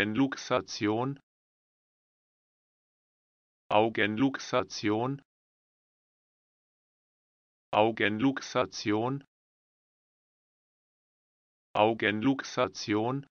Augenluxation Augenluxation Augenluxation Augenluxation